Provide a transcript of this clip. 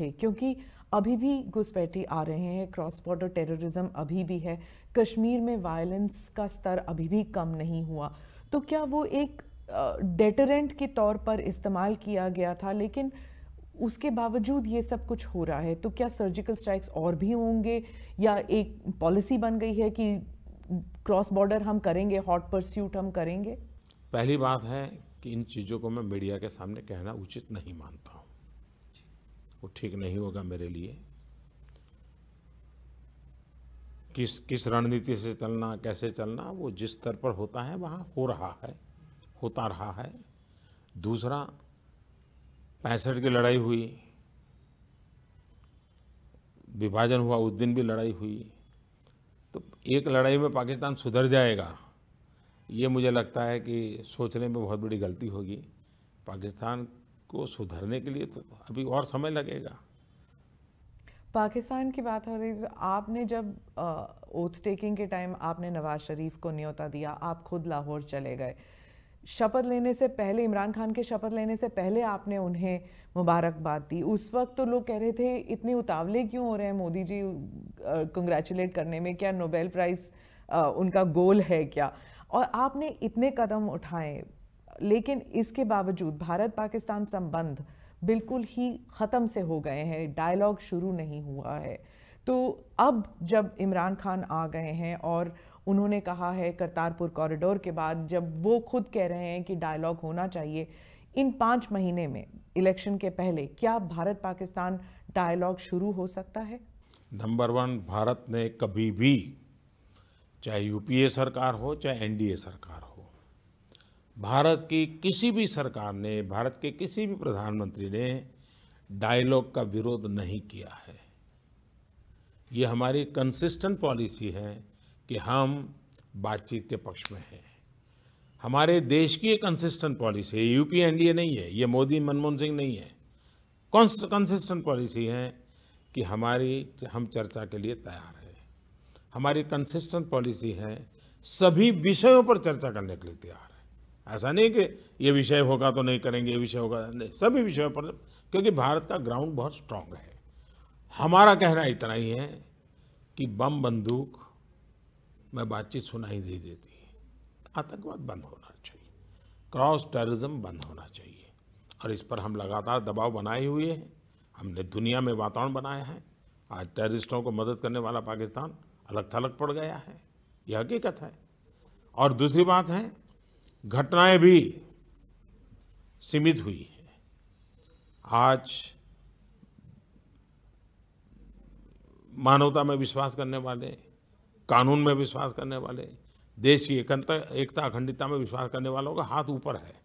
रखे क्योंकि अभी भी घुसपैठी आ रहे हैं क्रॉस बॉर्डर टेररिज्म अभी भी है कश्मीर में वायलेंस का स्तर अभी भी कम नहीं हुआ तो क्या वो एक डेटरेंट के तौर पर इस्तेमाल किया गया था लेकिन उसके बावजूद ये सब कुछ हो रहा है तो क्या सर्जिकल स्ट्राइक्स और भी होंगे या एक पॉलिसी बन गई है कि क्रॉस बॉर्डर हम करेंगे हॉट परस्यूट हम करेंगे पहली बात है कि इन चीज़ों को मैं मीडिया के सामने कहना उचित नहीं मानता हूँ वो ठीक नहीं होगा मेरे लिए किस किस रणनीति से चलना कैसे चलना वो जिस स्तर पर होता है वहाँ हो रहा है होता रहा है दूसरा पैंसठ की लड़ाई हुई विभाजन हुआ उस दिन भी लड़ाई हुई तो एक लड़ाई में पाकिस्तान सुधर जाएगा ये मुझे लगता है कि सोचने में बहुत बड़ी गलती होगी पाकिस्तान को सुधरने के लिए तो अभी और समय लगेगा पाकिस्तान की बात हो रही है आपने जब ओथ टेकिंग के टाइम आपने नवाज शरीफ को न्योता दिया आप खुद लाहौर चले गए शपथ लेने से पहले इमरान खान के शपथ लेने से पहले आपने उन्हें मुबारकबाद दी उस वक्त तो लोग कह रहे थे इतने उतावले क्यों हो रहे हैं मोदी जी कंग्रेचुलेट करने में क्या नोबेल प्राइज़ उनका गोल है क्या और आपने इतने कदम उठाए लेकिन इसके बावजूद भारत पाकिस्तान संबंध बिल्कुल ही ख़त्म से हो गए हैं डायलॉग शुरू नहीं हुआ है तो अब जब इमरान खान आ गए हैं और उन्होंने कहा है करतारपुर कॉरिडोर के बाद जब वो खुद कह रहे हैं कि डायलॉग होना चाहिए इन पाँच महीने में इलेक्शन के पहले क्या भारत पाकिस्तान डायलॉग शुरू हो सकता है नंबर वन भारत ने कभी भी चाहे यूपीए सरकार हो चाहे एनडीए सरकार हो भारत की किसी भी सरकार ने भारत के किसी भी प्रधानमंत्री ने डायलॉग का विरोध नहीं किया है ये हमारी कंसिस्टेंट पॉलिसी है कि हम बातचीत के पक्ष में हैं हमारे देश की कंसिस्टेंट पॉलिसी है यूपी एनडीए नहीं है ये मोदी मनमोहन सिंह नहीं है कंसिस्टेंट पॉलिसी है कि हमारी हम चर्चा के लिए तैयार है हमारी कंसिस्टेंट पॉलिसी है सभी विषयों पर चर्चा करने के लिए तैयार है ऐसा नहीं कि ये विषय होगा तो नहीं करेंगे ये विषय होगा नहीं सभी विषयों पर क्योंकि भारत का ग्राउंड बहुत स्ट्रांग है हमारा कहना इतना ही है कि बम बंदूक में बातचीत सुनाई नहीं देती है आतंकवाद बंद होना चाहिए क्रॉस टेररिज्म बंद होना चाहिए और इस पर हम लगातार दबाव बनाए हुए हैं हमने दुनिया में वातावरण बनाया है आज टेररिस्टों को मदद करने वाला पाकिस्तान अलग थलग पड़ गया है यह हकीकत है और दूसरी बात है घटनाएं भी सीमित हुई है आज मानवता में विश्वास करने वाले कानून में विश्वास करने वाले देश की एकता अखंडता में विश्वास करने वालों का हाथ ऊपर है